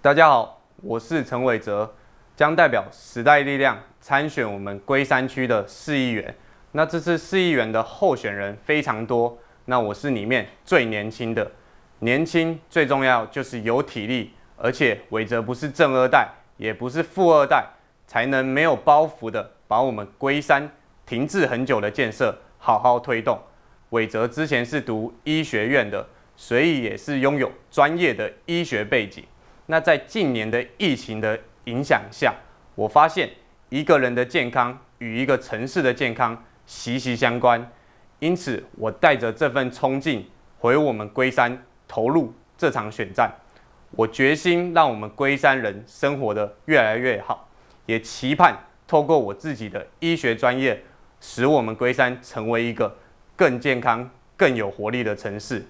大家好，我是陈伟泽，将代表时代力量参选我们龟山区的市议员。那这次市议员的候选人非常多，那我是里面最年轻的。年轻最重要就是有体力，而且伟哲不是正二代，也不是富二代，才能没有包袱的把我们龟山停滞很久的建设好好推动。伟哲之前是读医学院的，所以也是拥有专业的医学背景。那在近年的疫情的影响下，我发现一个人的健康与一个城市的健康息息相关，因此我带着这份冲劲回我们龟山，投入这场选战。我决心让我们龟山人生活的越来越好，也期盼透过我自己的医学专业，使我们龟山成为一个更健康、更有活力的城市。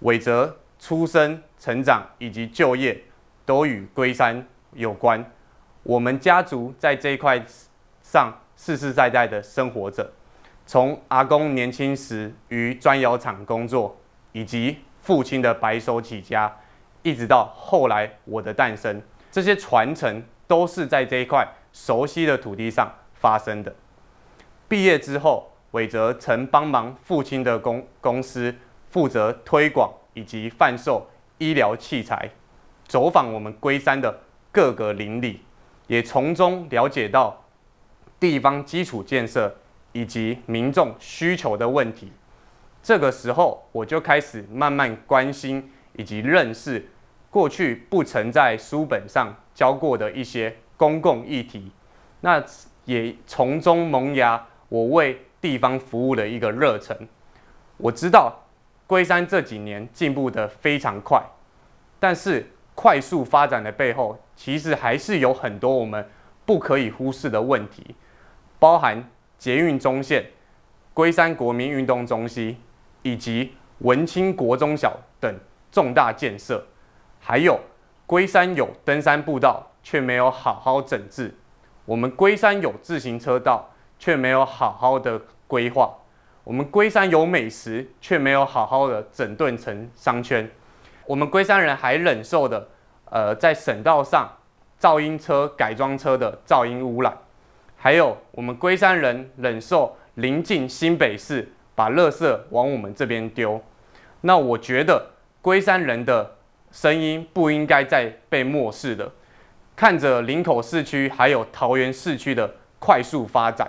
伟泽出生。成长以及就业都与龟山有关。我们家族在这一块上世世代代的生活着，从阿公年轻时于砖窑厂工作，以及父亲的白手起家，一直到后来我的诞生，这些传承都是在这一块熟悉的土地上发生的。毕业之后，伟哲曾帮忙父亲的公公司负责推广以及贩售。医疗器材，走访我们龟山的各个邻里，也从中了解到地方基础建设以及民众需求的问题。这个时候，我就开始慢慢关心以及认识过去不曾在书本上教过的一些公共议题。那也从中萌芽，我为地方服务的一个热忱。我知道。龟山这几年进步的非常快，但是快速发展的背后，其实还是有很多我们不可以忽视的问题，包含捷运中线、龟山国民运动中心以及文清国中小等重大建设，还有龟山有登山步道却没有好好整治，我们龟山有自行车道却没有好好的规划。我们龟山有美食，却没有好好的整顿成商圈。我们龟山人还忍受的，呃，在省道上噪音车、改装车的噪音污染，还有我们龟山人忍受临近新北市把垃圾往我们这边丢。那我觉得龟山人的声音不应该再被漠视了。看着林口市区还有桃园市区的快速发展。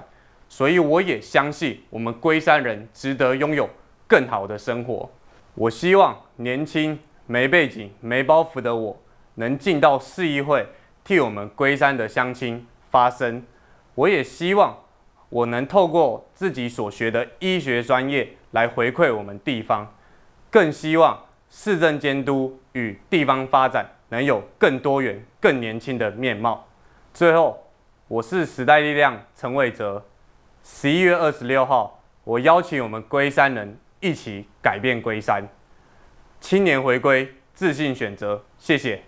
所以我也相信，我们龟山人值得拥有更好的生活。我希望年轻、没背景、没包袱的我能进到市议会，替我们龟山的乡亲发声。我也希望我能透过自己所学的医学专业来回馈我们地方，更希望市政监督与地方发展能有更多元、更年轻的面貌。最后，我是时代力量陈伟哲。十一月二十六号，我邀请我们龟山人一起改变龟山，青年回归，自信选择。谢谢。